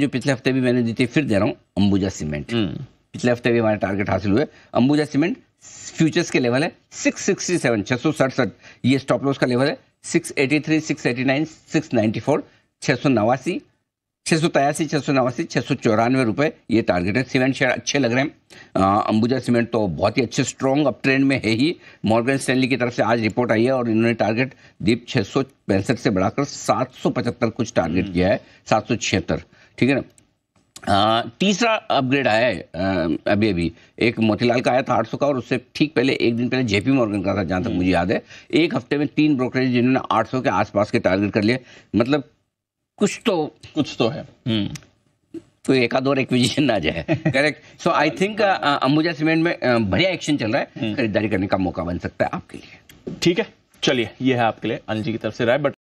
जो पिछले हफ्ते भी मैंने दी थी फिर दे रहा हूँ अंबुजा सीमेंट हम्म। पिछले हफ्ते भी हमारे टारगेट हासिल हुए अंबुजा सीमेंट फ्यूचर्स के लेवल है सिक्स सिक्सटी सेवन छः सौ सड़सठ ये स्टॉप लॉस का लेवल है six eighty three six eighty nine six ninety four छः सौ नवासी छः सौ तयासी छः सौ नवासी छः सौ चौरानवे रुपये ये टारगेट है सीमेंट शेयर अच्छे लग रहे हैं अंबुजा सीमेंट तो बहुत ही अच्छे स्ट्रॉन्ग अप ट्रेंड में है ही मॉर्गन स्टैनली की तरफ से आज रिपोर्ट आई है और इन्होंने टारगेट दीप छः सौ पैंसठ से बढ़ाकर सात सौ पचहत्तर कुछ टारगेट किया है सात सौ छिहत्तर ठीक है ना तीसरा अपग्रेड आया है आ, अभी अभी एक मोतीलाल का आया था आठ का और उससे ठीक पहले एक दिन पहले जेपी मॉर्गन का था जहाँ तक हम्म। मुझे याद है एक हफ्ते में तीन ब्रोकरेज जिन्होंने 800 के आसपास के टारगेट कर लिए मतलब कुछ तो कुछ तो है हम्म, कोई तो एक आध और एक्विजिशन ना जाए correct so I think Ambuja cement में बढ़िया एक्शन चल रहा है हम्म। खरीदारी करने का मौका बन सकता है आपके लिए ठीक है चलिए यह है आपके लिए अनिल जी की तरफ से राय बट